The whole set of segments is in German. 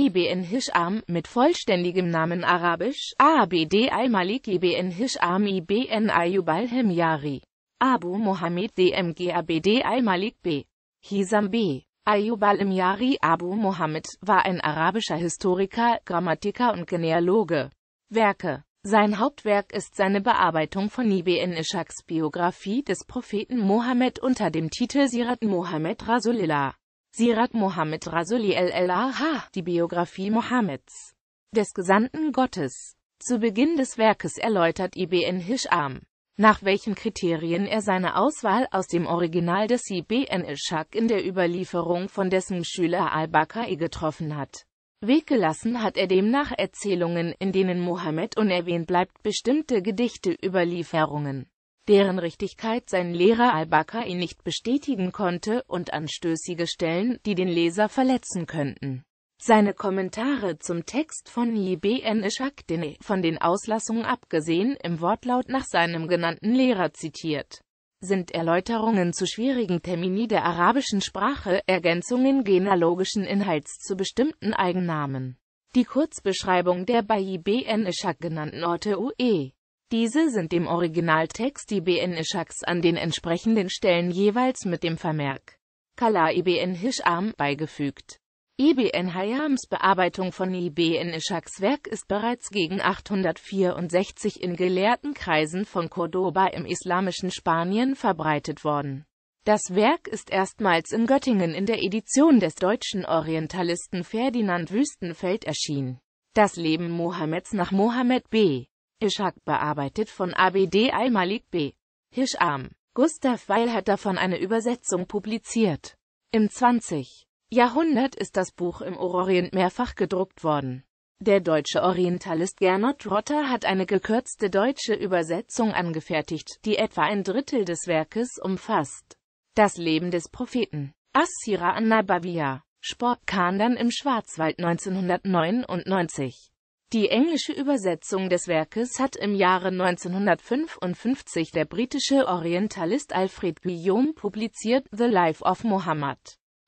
IBN e Hisham mit vollständigem Namen Arabisch ABD Al-Malik IBN e Hisham IBN Ayubal Al-Hemyari Abu Mohammed DMG ABD Al-Malik B. Hisam B. Ayub al-Imyari Abu Mohammed war ein arabischer Historiker, Grammatiker und Genealoge. Werke Sein Hauptwerk ist seine Bearbeitung von Ibn Ishaqs Biografie des Propheten Mohammed unter dem Titel Sirat Mohammed Rasulillah. Sirat Mohammed Rasuli LLAH, die Biografie Mohammeds, des Gesandten Gottes. Zu Beginn des Werkes erläutert Ibn Hisham, nach welchen Kriterien er seine Auswahl aus dem Original des Ibn Ishaq in der Überlieferung von dessen Schüler al-Bakai getroffen hat. Weggelassen hat er demnach Erzählungen, in denen Mohammed unerwähnt bleibt, bestimmte Gedichte, Überlieferungen deren Richtigkeit sein Lehrer al ihn nicht bestätigen konnte, und anstößige Stellen, die den Leser verletzen könnten. Seine Kommentare zum Text von Ibn Ishaq den von den Auslassungen abgesehen im Wortlaut nach seinem genannten Lehrer zitiert sind Erläuterungen zu schwierigen Termini der arabischen Sprache, Ergänzungen genealogischen Inhalts zu bestimmten Eigennamen. Die Kurzbeschreibung der bei Ibn Ishaq genannten Orte UE diese sind im Originaltext IBN Ishaks an den entsprechenden Stellen jeweils mit dem Vermerk Kala IBN Hisham beigefügt. IBN Hayams Bearbeitung von IBN Ishaks Werk ist bereits gegen 864 in gelehrten Kreisen von Cordoba im islamischen Spanien verbreitet worden. Das Werk ist erstmals in Göttingen in der Edition des deutschen Orientalisten Ferdinand Wüstenfeld erschienen. Das Leben Mohammeds nach Mohammed B. Ishak bearbeitet von ABD al-Malik B. Hisham. Gustav Weil hat davon eine Übersetzung publiziert. Im 20. Jahrhundert ist das Buch im Ororient mehrfach gedruckt worden. Der deutsche Orientalist Gernot Rotter hat eine gekürzte deutsche Übersetzung angefertigt, die etwa ein Drittel des Werkes umfasst. Das Leben des Propheten. Assira an Nababia. Sportkandan im Schwarzwald 1999 die englische Übersetzung des Werkes hat im Jahre 1955 der britische Orientalist Alfred Guillaume publiziert The Life of Muhammad.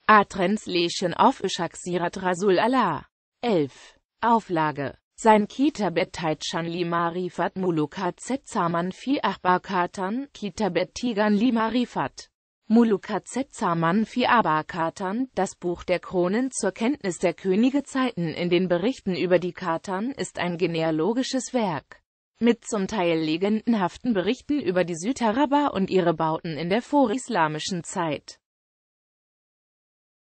A Translation of Ishaq Sirat Rasul Allah. 11. Auflage sein Kitabet Taitshan Limarifat Muluk HZ Zaman Fi Achbar Katan, Kitabet Tigan Limarifat. Mulukatzetzaman Fiaba-Katern, das Buch der Kronen zur Kenntnis der Könige Zeiten in den Berichten über die Katan, ist ein genealogisches Werk. Mit zum Teil legendenhaften Berichten über die Südharaba und ihre Bauten in der vorislamischen Zeit.